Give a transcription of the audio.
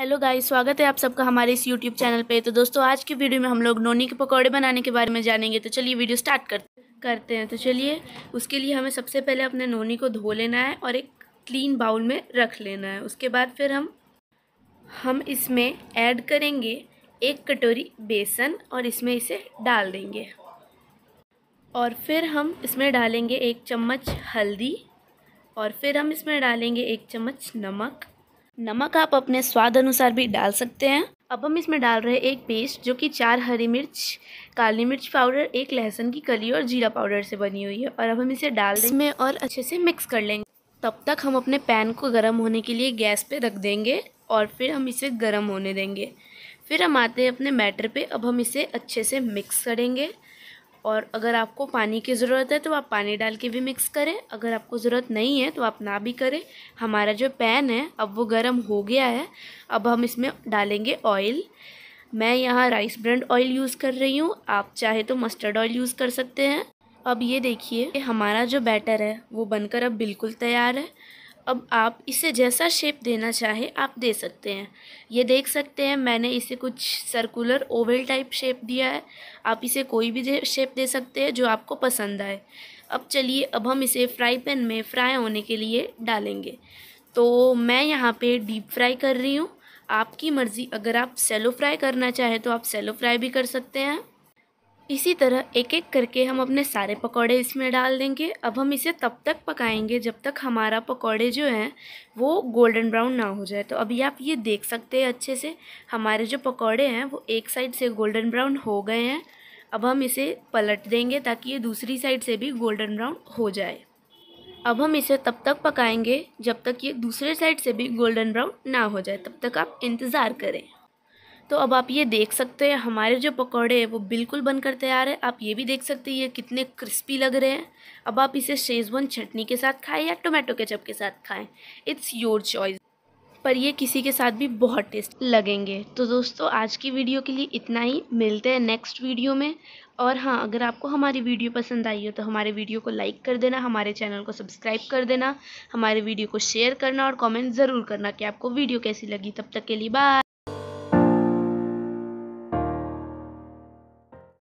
hello guys स्वागत है आप सबका हमारे इस यूट्यूब चैनल पे तो दोस्तों आज की वीडियो में हम लोग नोनी के पकौड़े बनाने के बारे में जानेंगे तो चलिए वीडियो स्टार्ट कर, करते हैं तो चलिए उसके लिए हमें सबसे पहले अपने नोनी को धो लेना है और एक क्लीन बाउल में रख लेना है उसके बाद फिर हम हम इसमें ऐड करेंगे एक कटोरी बेसन और इसमें इसे डाल देंगे और फिर हम इसमें डालेंगे एक चम्मच हल्दी और फिर हम इसमें डालेंगे एक चम्मच नमक नमक आप अपने स्वाद अनुसार भी डाल सकते हैं अब हम इसमें डाल रहे हैं एक पेस्ट जो कि चार हरी मिर्च काली मिर्च पाउडर एक लहसुन की कली और जीरा पाउडर से बनी हुई है और अब हम इसे डाल देंगे और अच्छे से मिक्स कर लेंगे तब तक हम अपने पैन को गर्म होने के लिए गैस पे रख देंगे और फिर हम इसे गर्म होने देंगे फिर हम आते हैं अपने मैटर पे अब हम इसे अच्छे से मिक्स करेंगे और अगर आपको पानी की ज़रूरत है तो आप पानी डाल के भी मिक्स करें अगर आपको ज़रूरत नहीं है तो आप ना भी करें हमारा जो पैन है अब वो गर्म हो गया है अब हम इसमें डालेंगे ऑयल मैं यहाँ राइस ब्रांड ऑयल यूज़ कर रही हूँ आप चाहे तो मस्टर्ड ऑयल यूज़ कर सकते हैं अब ये देखिए हमारा जो बैटर है वो बनकर अब बिल्कुल तैयार है अब आप इसे जैसा शेप देना चाहे आप दे सकते हैं ये देख सकते हैं मैंने इसे कुछ सर्कुलर ओवल टाइप शेप दिया है आप इसे कोई भी दे, शेप दे सकते हैं जो आपको पसंद आए अब चलिए अब हम इसे फ्राई पैन में फ्राई होने के लिए डालेंगे तो मैं यहाँ पे डीप फ्राई कर रही हूँ आपकी मर्ज़ी अगर आप सेलो फ्राई करना चाहें तो आप सेलो फ्राई भी कर सकते हैं इसी तरह एक एक करके हम अपने सारे पकौड़े इसमें डाल देंगे अब हम इसे तब तक पकाएंगे जब तक हमारा पकौड़े जो हैं वो गोल्डन ब्राउन ना हो जाए तो अभी आप ये देख सकते हैं अच्छे से हमारे जो पकौड़े हैं वो एक साइड से गोल्डन ब्राउन हो गए हैं अब हम इसे पलट देंगे ताकि ये दूसरी साइड से भी गोल्डन ब्राउन हो जाए अब हम इसे तब तक पकाएंगे जब तक ये दूसरे साइड से भी गोल्डन ब्राउन ना हो जाए तब तक आप इंतज़ार करें तो अब आप ये देख सकते हैं हमारे जो पकौड़े हैं वो बिल्कुल बनकर तैयार है आप ये भी देख सकते हैं ये कितने क्रिस्पी लग रहे हैं अब आप इसे शेजवान चटनी के साथ खाएं या टोमेटो केचप के साथ खाएं इट्स योर चॉइस पर ये किसी के साथ भी बहुत टेस्ट लगेंगे तो दोस्तों आज की वीडियो के लिए इतना ही मिलते हैं नेक्स्ट वीडियो में और हाँ अगर आपको हमारी वीडियो पसंद आई हो तो हमारे वीडियो को लाइक कर देना हमारे चैनल को सब्सक्राइब कर देना हमारे वीडियो को शेयर करना और कमेंट ज़रूर करना कि आपको वीडियो कैसी लगी तब तक के लिए बाय